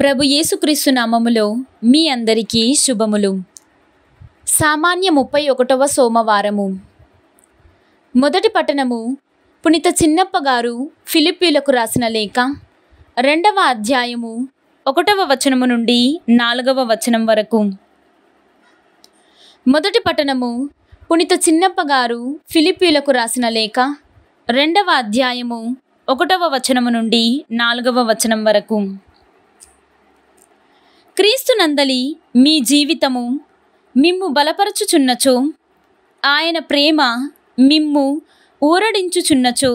ప్రభు యేసుక్రీస్తు నామములో మీ అందరికీ శుభములు సామాన్య ముప్పై ఒకటవ సోమవారము మొదటి పట్టణము పునిత చిన్నప్ప గారు ఫిలిప్పీలకు రాసిన లేఖ రెండవ అధ్యాయము ఒకటవ వచనము నుండి నాలుగవ వచనం వరకు మొదటి పట్టణము పునిత చిన్నప్ప గారు ఫిలిప్పీలకు రాసిన లేఖ రెండవ అధ్యాయము ఒకటవ వచనము నుండి నాలుగవ వచనం వరకు క్రీస్తునందలి మీ జీవితము మిమ్ము బలపరచుచున్నచో ఆయన ప్రేమ మిమ్ము ఊరడించుచున్నచో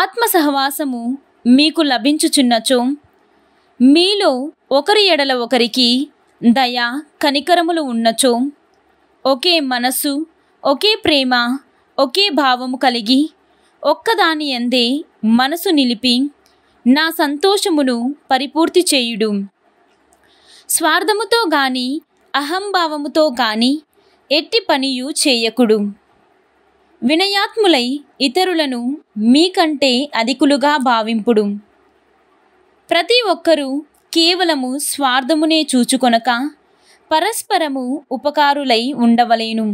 ఆత్మ సహవాసము మీకు లభించుచున్నచో మీలో ఒకరి ఎడల ఒకరికి దయ కనికరములు ఉన్నచో ఒకే మనసు ఒకే ప్రేమ ఒకే భావము కలిగి ఒక్కదాని ఎందే మనసు నిలిపి నా సంతోషమును పరిపూర్తి చేయుడు స్వార్థముతో గాని అహంభావముతో గాని ఎట్టి పనియు చేయకుడు వినయాత్ములై ఇతరులను మీకంటే అధికులుగా భావింపుడు ప్రతి ఒక్కరూ కేవలము స్వార్థమునే చూచుకొనక పరస్పరము ఉపకారులై ఉండవలేను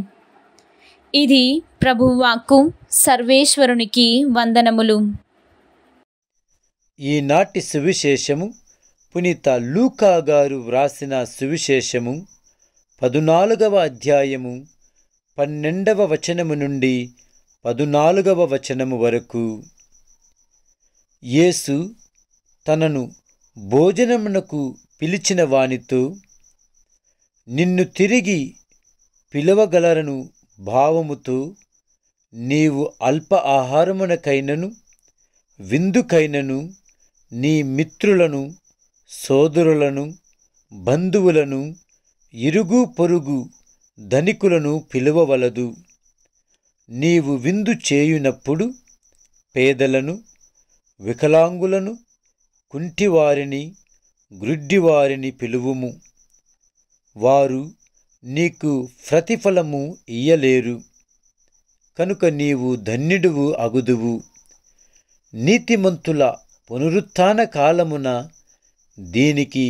ఇది ప్రభువాక్కు సర్వేశ్వరునికి వందనములు ఈనాటి సువిశేషము పునీత లూకా గారు వ్రాసిన సువిశేషము పదునాలుగవ అధ్యాయము పన్నెండవ వచనము నుండి పదునాలుగవ వచనము వరకు యేసు తనను భోజనమునకు పిలిచిన వానితో నిన్ను తిరిగి పిలవగలరను భావముతో నీవు అల్ప ఆహారమునకైనను విందుకైనను నీ మిత్రులను సోదరులను బంధువులను ఇరుగు పొరుగు ధనికులను పిలువవలదు నీవు విందు చేయునప్పుడు పేదలను వికలాంగులను కుంటివారిని గ్రుడ్డివారిని పిలువుము వారు నీకు ప్రతిఫలము ఇయ్యలేరు కనుక నీవు ధన్యుడువు అగుదువు నీతిమంతుల పునరుత్థాన కాలమున దీనికి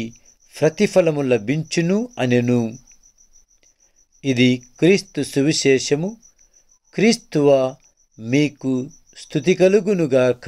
ప్రతిఫలము లభించును అనెను ఇది క్రీస్తు సువిశేషము క్రీస్తువ మీకు స్థుతి కలుగునుగాక